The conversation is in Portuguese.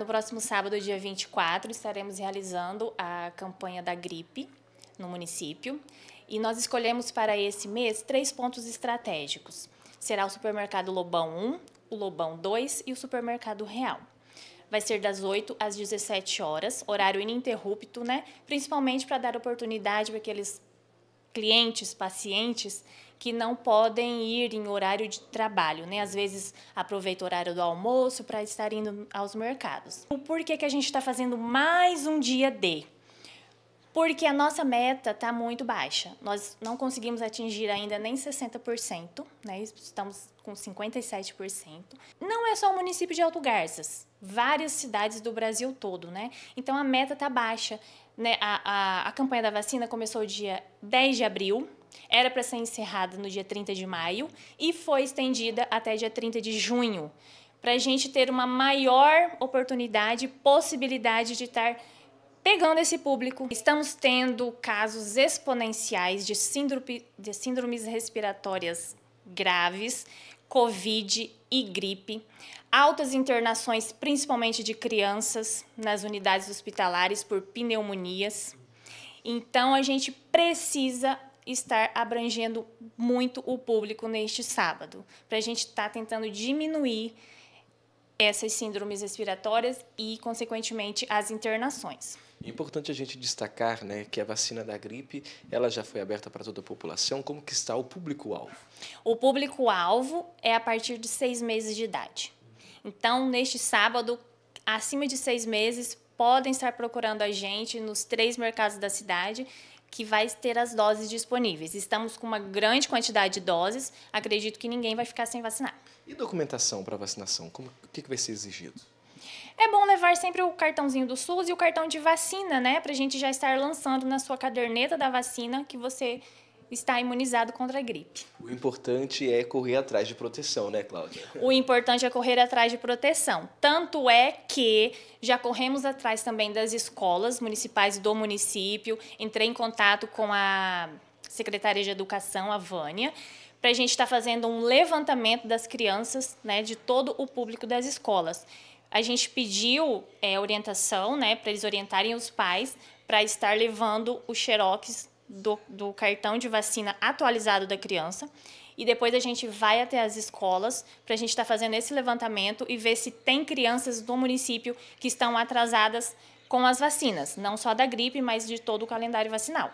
No próximo sábado, dia 24, estaremos realizando a campanha da gripe no município e nós escolhemos para esse mês três pontos estratégicos. Será o supermercado Lobão 1, o Lobão 2 e o supermercado Real. Vai ser das 8 às 17 horas, horário ininterrupto, né? Principalmente para dar oportunidade para aqueles clientes, pacientes que não podem ir em horário de trabalho, né? Às vezes aproveita o horário do almoço para estar indo aos mercados. O porquê que a gente está fazendo mais um dia D? Porque a nossa meta está muito baixa. Nós não conseguimos atingir ainda nem 60%, né? estamos com 57%. Não é só o município de Alto Garças, várias cidades do Brasil todo, né? Então a meta está baixa. Né? A, a, a campanha da vacina começou dia 10 de abril, era para ser encerrada no dia 30 de maio e foi estendida até dia 30 de junho, para a gente ter uma maior oportunidade, possibilidade de estar pegando esse público. Estamos tendo casos exponenciais de, síndrome, de síndromes respiratórias graves, Covid e gripe, altas internações, principalmente de crianças, nas unidades hospitalares por pneumonias. Então, a gente precisa estar abrangendo muito o público neste sábado, para a gente estar tá tentando diminuir essas síndromes respiratórias e, consequentemente, as internações. Importante a gente destacar né, que a vacina da gripe ela já foi aberta para toda a população. Como que está o público-alvo? O público-alvo é a partir de seis meses de idade. Então, neste sábado, acima de seis meses, podem estar procurando a gente nos três mercados da cidade que vai ter as doses disponíveis. Estamos com uma grande quantidade de doses, acredito que ninguém vai ficar sem vacinar. E documentação para vacinação? Como, o que, que vai ser exigido? É bom levar sempre o cartãozinho do SUS e o cartão de vacina, né? Para a gente já estar lançando na sua caderneta da vacina que você está imunizado contra a gripe. O importante é correr atrás de proteção, né, Cláudia? O importante é correr atrás de proteção. Tanto é que já corremos atrás também das escolas municipais do município, entrei em contato com a secretária de Educação, a Vânia, para a gente estar tá fazendo um levantamento das crianças, né, de todo o público das escolas. A gente pediu é, orientação, né, para eles orientarem os pais para estar levando os xerox do, do cartão de vacina atualizado da criança e depois a gente vai até as escolas para a gente estar tá fazendo esse levantamento e ver se tem crianças do município que estão atrasadas com as vacinas, não só da gripe, mas de todo o calendário vacinal.